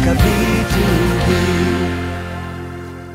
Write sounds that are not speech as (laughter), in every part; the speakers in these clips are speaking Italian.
b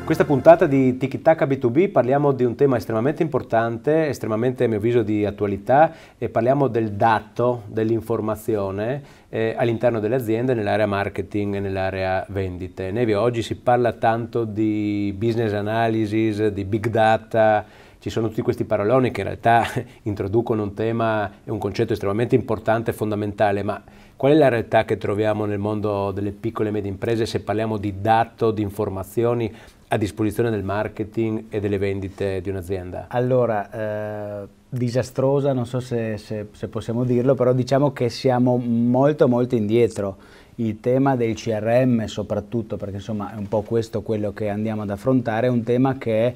Questa puntata di Tiki Taka B2B parliamo di un tema estremamente importante, estremamente a mio avviso di attualità e parliamo del dato, dell'informazione eh, all'interno delle aziende nell'area marketing e nell'area vendite. Nevio, oggi si parla tanto di business analysis, di big data, ci sono tutti questi paroloni che in realtà (laughs) introducono un tema e un concetto estremamente importante e fondamentale, ma Qual è la realtà che troviamo nel mondo delle piccole e medie imprese se parliamo di dato, di informazioni a disposizione del marketing e delle vendite di un'azienda? Allora, eh, disastrosa, non so se, se, se possiamo dirlo, però diciamo che siamo molto molto indietro il tema del CRM soprattutto, perché insomma è un po' questo quello che andiamo ad affrontare, è un tema che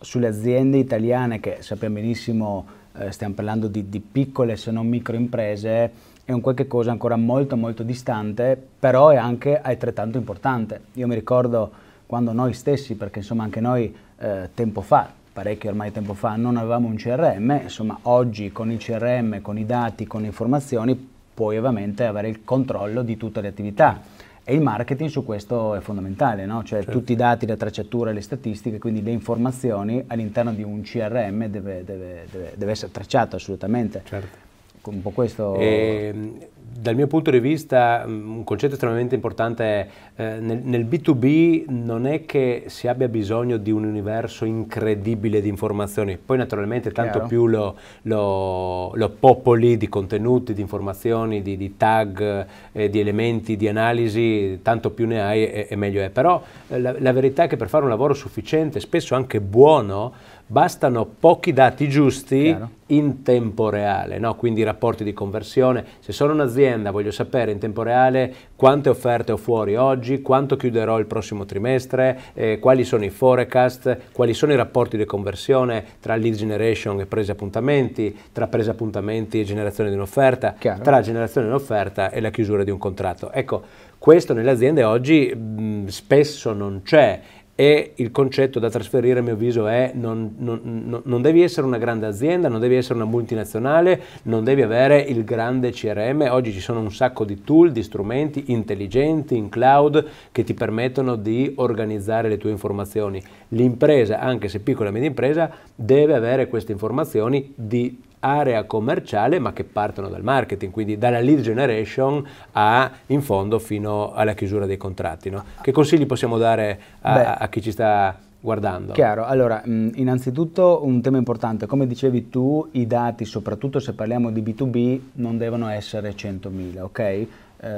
sulle aziende italiane, che sappiamo benissimo eh, stiamo parlando di, di piccole se non micro imprese, è un qualche cosa ancora molto molto distante, però è anche altrettanto importante. Io mi ricordo quando noi stessi, perché insomma anche noi eh, tempo fa, parecchio ormai tempo fa, non avevamo un CRM, insomma oggi con il CRM, con i dati, con le informazioni, puoi ovviamente avere il controllo di tutte le attività. E il marketing su questo è fondamentale, no? cioè certo. tutti i dati, la tracciatura, le statistiche, quindi le informazioni all'interno di un CRM deve, deve, deve, deve essere tracciato assolutamente. Certo un po' questo... E, ehm, dal mio punto di vista mm, un concetto estremamente importante è eh, nel, nel, B2B non è che si abbia bisogno di un universo incredibile di informazioni, poi naturalmente tanto Chiaro. più lo, lo, lo, popoli di contenuti, di informazioni, di, di tag, eh, di elementi, di analisi, tanto più ne hai e, e meglio è. Però eh, la, la verità è che per fare un lavoro sufficiente, spesso anche buono, bastano pochi dati giusti Chiaro. in tempo reale, no? quindi i rapporti di conversione. Se sono un'azienda voglio sapere in tempo reale quante offerte ho fuori oggi, quanto chiuderò il prossimo trimestre, eh, quali sono i forecast, quali sono i rapporti di conversione tra lead generation e prese appuntamenti, tra prese appuntamenti e generazione di un'offerta, Chiaro. tra generazione di un'offerta e la chiusura di un contratto. Ecco, questo nelle aziende oggi mh, spesso non c'è e il concetto da trasferire a mio avviso è non, non, non, devi essere una grande azienda, non devi essere una multinazionale, non devi avere il grande CRM, oggi ci sono un sacco di tool, di strumenti intelligenti in cloud che ti permettono di organizzare le tue informazioni. L'impresa, anche se piccola e media impresa, deve avere queste informazioni di area commerciale ma che partono dal marketing, quindi dalla lead generation a, in fondo fino alla chiusura dei contratti. No? Che consigli possiamo dare a, Beh, a chi ci sta guardando? Chiaro, allora innanzitutto un tema importante, come dicevi tu, i dati, soprattutto se parliamo di B2B, non devono essere 100.000, ok? Eh,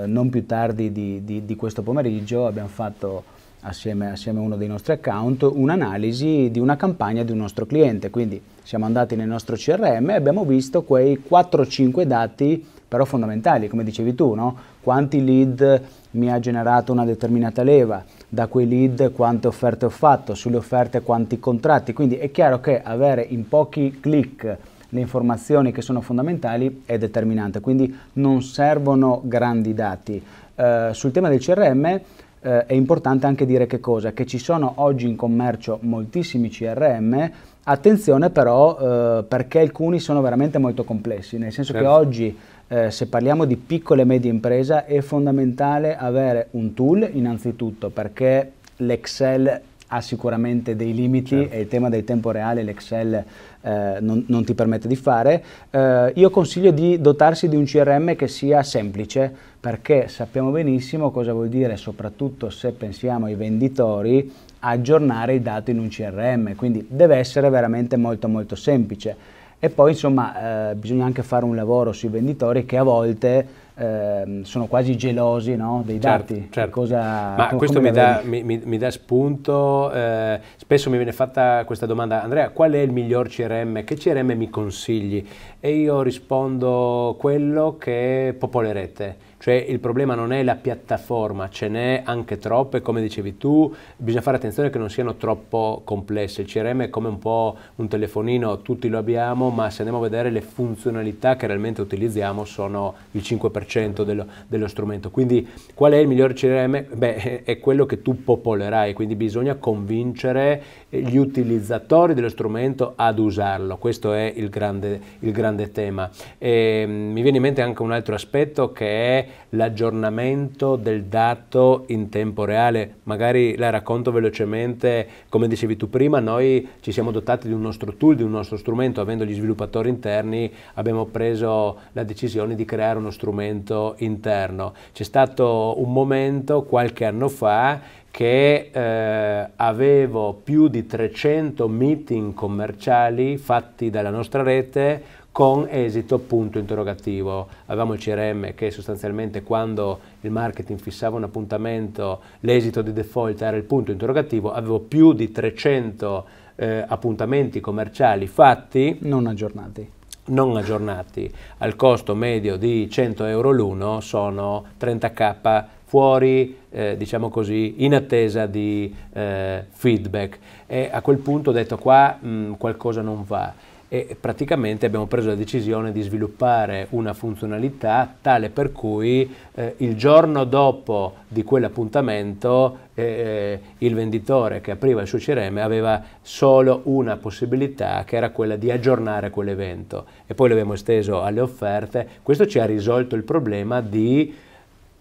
non più tardi di, di, di questo pomeriggio abbiamo fatto assieme, assieme, a uno dei nostri account, un'analisi di una campagna di un nostro cliente. Quindi siamo andati nel nostro CRM e abbiamo visto quei 4-5 dati però fondamentali, come dicevi tu, no? quanti lead mi ha generato una determinata leva, da quei lead quante offerte ho fatto, sulle offerte quanti contratti, quindi è chiaro che avere in pochi clic le informazioni che sono fondamentali è determinante, quindi non servono grandi dati. Eh, sul tema del CRM eh, è importante anche dire che cosa? Che ci sono oggi in commercio moltissimi CRM, attenzione però eh, perché alcuni sono veramente molto complessi, nel senso certo. che oggi eh, se parliamo di piccole e medie imprese è fondamentale avere un tool innanzitutto perché l'Excel ha sicuramente dei limiti certo. e il tema del tempo reale l'Excel eh, non, non, ti permette di fare. Eh, io consiglio di dotarsi di un CRM che sia semplice perché sappiamo benissimo cosa vuol dire, soprattutto se pensiamo ai venditori, aggiornare i dati in un CRM, quindi deve essere veramente molto molto semplice. E poi insomma eh, bisogna anche fare un lavoro sui venditori che a volte Ehm, sono quasi gelosi no, dei certo, dati. Certo. Cosa, Ma com- questo mi dà, mi, mi dà, spunto, eh, spesso mi viene fatta questa domanda, Andrea qual è il miglior CRM, che CRM mi consigli? E io rispondo quello che popolerete. Cioè il problema non è la piattaforma, ce n'è anche troppe, come dicevi tu, bisogna fare attenzione che non siano troppo complesse. Il CRM è come un po' un telefonino, tutti lo abbiamo, ma se andiamo a vedere le funzionalità che realmente utilizziamo sono il 5% 100% dello, dello, strumento. Quindi qual è il miglior CRM? Beh, è quello che tu popolerai, quindi bisogna convincere gli utilizzatori dello strumento ad usarlo. Questo è il grande, il grande tema. E, ehm, mi viene in mente anche un altro aspetto che è l'aggiornamento del dato in tempo reale. Magari la racconto velocemente, come dicevi tu prima, noi ci siamo dotati di un nostro tool, di un nostro strumento, avendo gli sviluppatori interni abbiamo preso la decisione di creare uno strumento movimento interno. C'è stato un momento qualche anno fa che eh, avevo più di 300 meeting commerciali fatti dalla nostra rete con esito punto interrogativo. Avevamo il CRM che sostanzialmente quando il marketing fissava un appuntamento l'esito di default era il punto interrogativo, avevo più di 300 eh, appuntamenti commerciali fatti. Non aggiornati non aggiornati al costo medio di 100 euro l'uno sono 30k fuori, eh, diciamo così, in attesa di eh, feedback. E a quel punto ho detto qua mh, qualcosa non va e praticamente abbiamo preso la decisione di sviluppare una funzionalità tale per cui eh, il giorno dopo di quell'appuntamento eh, eh il venditore che apriva il suo CRM aveva solo una possibilità che era quella di aggiornare quell'evento e poi l'abbiamo esteso alle offerte. Questo ci ha risolto il problema di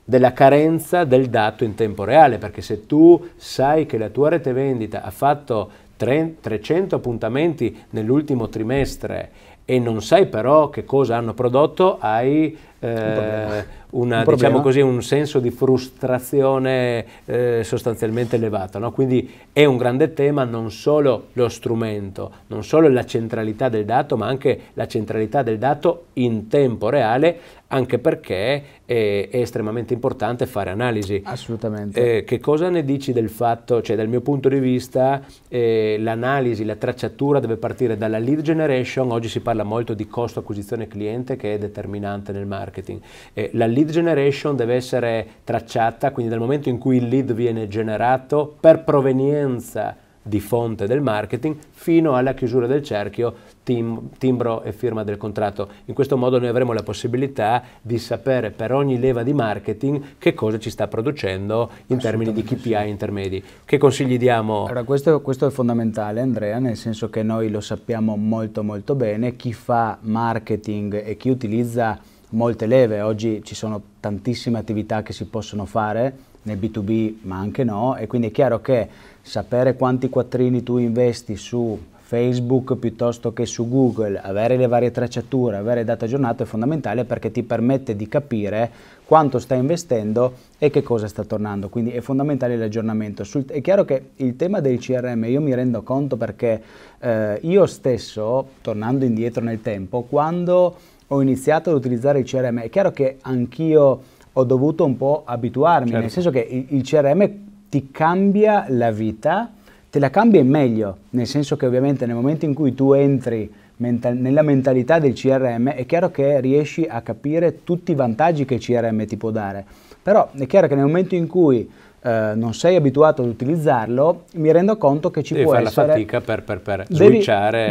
della carenza del dato in tempo reale, perché se tu sai che la tua rete vendita ha fatto 300 appuntamenti nell'ultimo trimestre e non sai però che cosa hanno prodotto, hai eh, una, un, diciamo così, un, senso di frustrazione eh, sostanzialmente elevato. No? Quindi è un grande tema non solo lo strumento, non solo la centralità del dato, ma anche la centralità del dato in tempo reale, anche perché è, è estremamente importante fare analisi. Assolutamente. Eh, che cosa ne dici del fatto, cioè dal mio punto di vista, eh, l'analisi, la tracciatura deve partire dalla lead generation, oggi si parla molto di costo acquisizione cliente che è determinante nel marketing. Eh, la lead lead generation deve essere tracciata, quindi dal momento in cui il lead viene generato per provenienza di fonte del marketing fino alla chiusura del cerchio tim timbro e firma del contratto. In questo modo noi avremo la possibilità di sapere per ogni leva di marketing che cosa ci sta producendo in termini di KPI sì. intermedi. Che consigli diamo? Allora, questo, questo, è fondamentale Andrea, nel senso che noi lo sappiamo molto molto bene, chi fa marketing e chi utilizza molte leve, oggi ci sono tantissime attività che si possono fare nel B2B ma anche no e quindi è chiaro che sapere quanti quattrini tu investi su Facebook piuttosto che su Google, avere le varie tracciature, avere data aggiornata è fondamentale perché ti permette di capire quanto stai investendo e che cosa sta tornando, quindi è fondamentale l'aggiornamento. Sul, è chiaro che il tema del CRM io mi rendo conto perché eh, io stesso, tornando indietro nel tempo, quando ho iniziato ad utilizzare il CRM, è chiaro che anch'io ho dovuto un po' abituarmi, certo. nel senso che il, il CRM ti cambia la vita te la cambia in meglio, nel senso che ovviamente nel momento in cui tu entri mental- nella mentalità del CRM è chiaro che riesci a capire tutti i vantaggi che il CRM ti può dare, però è chiaro che nel momento in cui eh, non sei abituato ad utilizzarlo, mi rendo conto che ci devi può fare la fatica per, per, per devi,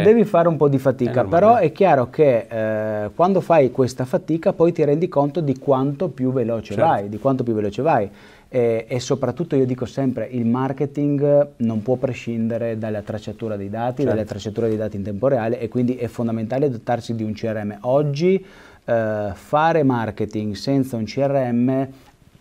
devi, fare un po' di fatica, è però è chiaro che eh, quando fai questa fatica poi ti rendi conto di quanto più veloce certo. vai, di quanto più veloce vai. E, e, soprattutto io dico sempre il marketing non può prescindere dalla tracciatura dei dati, certo. dalla tracciatura dei dati in tempo reale e quindi è fondamentale dotarsi di un CRM. Oggi eh, fare marketing senza un CRM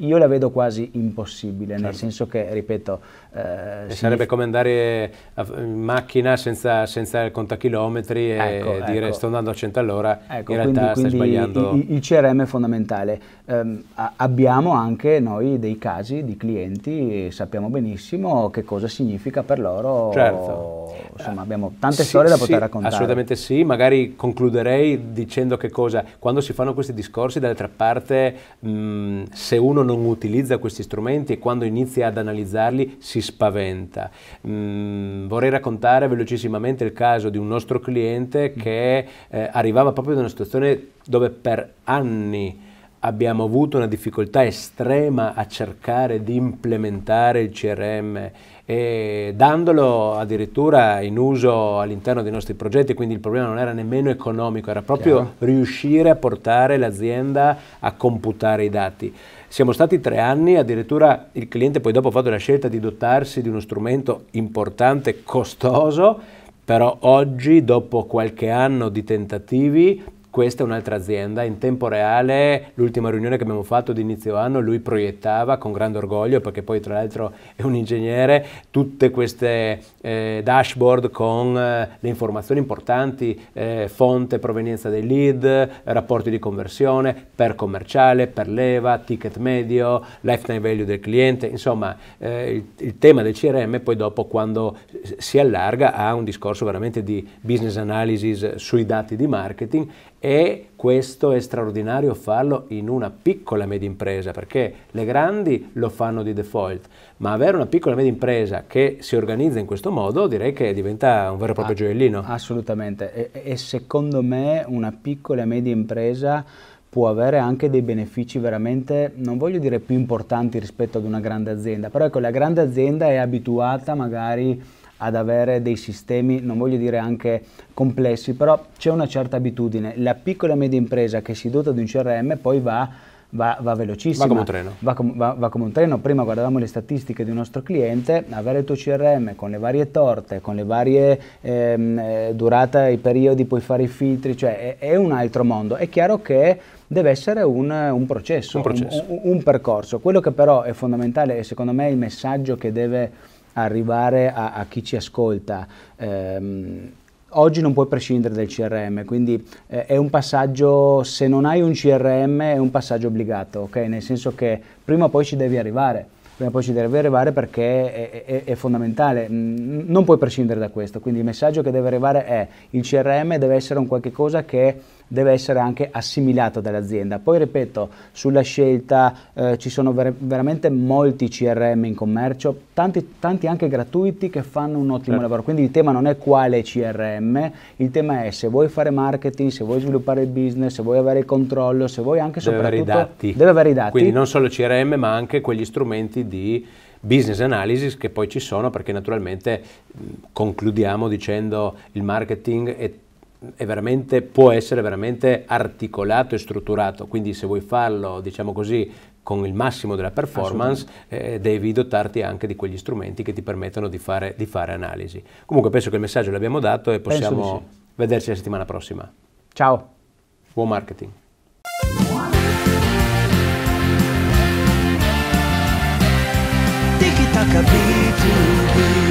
io la vedo quasi impossibile, certo. nel senso che, ripeto... Eh, sarebbe come andare in macchina senza, senza il contachilometri e ecco, dire ecco. sto andando a 100 all'ora, ecco, in realtà quindi, stai quindi sbagliando... Il, il CRM è fondamentale. Um, a, abbiamo anche noi dei casi di clienti, sappiamo benissimo che cosa significa per loro. Certo. Insomma, abbiamo tante sì, storie da poter sì, raccontare. Assolutamente sì, magari concluderei dicendo che cosa... Quando si fanno questi discorsi, d'altra parte, mh, se uno non utilizza questi strumenti e quando inizia ad analizzarli si spaventa. Mm, vorrei raccontare velocissimamente il caso di un nostro cliente che eh, arrivava proprio da una situazione dove per anni abbiamo avuto una difficoltà estrema a cercare di implementare il CRM e dandolo addirittura in uso all'interno dei nostri progetti, quindi il problema non era nemmeno economico, era proprio Chiaro. riuscire a portare l'azienda a computare i dati. Siamo stati tre anni, addirittura il cliente poi dopo ha fatto la scelta di dotarsi di uno strumento importante, costoso, però oggi, dopo qualche anno di tentativi, questa è un'altra azienda, in tempo reale l'ultima riunione che abbiamo fatto di inizio anno lui proiettava con grande orgoglio perché poi tra l'altro è un ingegnere tutte queste eh, dashboard con eh, le informazioni importanti, eh, fonte, provenienza dei lead, rapporti di conversione per commerciale, per leva, ticket medio, lifetime value del cliente, insomma eh, il, il tema del CRM poi dopo quando si allarga ha un discorso veramente di business analysis sui dati di marketing e questo è straordinario farlo in una piccola media impresa perché le grandi lo fanno di default, ma avere una piccola media impresa che si organizza in questo modo direi che diventa un vero e proprio ah, gioiellino. Assolutamente e, e secondo me una piccola e media impresa può avere anche dei benefici veramente, non voglio dire più importanti rispetto ad una grande azienda, però ecco la grande azienda è abituata magari ad avere dei sistemi, non voglio dire anche complessi, però c'è una certa abitudine. La piccola e media impresa che si dota di un CRM poi va Va, va, velocissima. Va come un treno. Va, com, va, come un treno. Prima guardavamo le statistiche di un nostro cliente, avere il tuo CRM con le varie torte, con le varie ehm, eh, durate, i periodi, puoi fare i filtri, cioè è, è, un altro mondo. È chiaro che deve essere un, un processo, un, processo. Un, un percorso. Quello che però è fondamentale e secondo me è il messaggio che deve arrivare a, a chi ci ascolta. Ehm, oggi non puoi prescindere dal CRM, quindi eh, è un passaggio, se non hai un CRM è un passaggio obbligato, ok? Nel senso che prima o poi ci devi arrivare, prima o poi ci deve arrivare perché è, è, è, fondamentale, mm, non puoi prescindere da questo, quindi il messaggio che deve arrivare è il CRM deve essere un qualche cosa che deve essere anche assimilato dall'azienda. Poi ripeto, sulla scelta eh, ci sono ver veramente molti CRM in commercio, tanti, tanti, anche gratuiti che fanno un ottimo certo. lavoro, quindi il tema non è quale CRM, il tema è se vuoi fare marketing, se vuoi sviluppare il business, se vuoi avere il controllo, se vuoi anche deve soprattutto... Avere deve avere i dati. Quindi non solo CRM ma anche quegli strumenti di business analysis che poi ci sono perché naturalmente concludiamo dicendo il marketing è veramente, può essere veramente articolato e strutturato, quindi se vuoi farlo, diciamo così, con il massimo della performance eh, devi dotarti anche di quegli strumenti che ti permettono di fare, di fare analisi. Comunque penso che il messaggio l'abbiamo dato e possiamo sì. vederci la settimana prossima. Ciao. Buon marketing. Tiki-taka B2B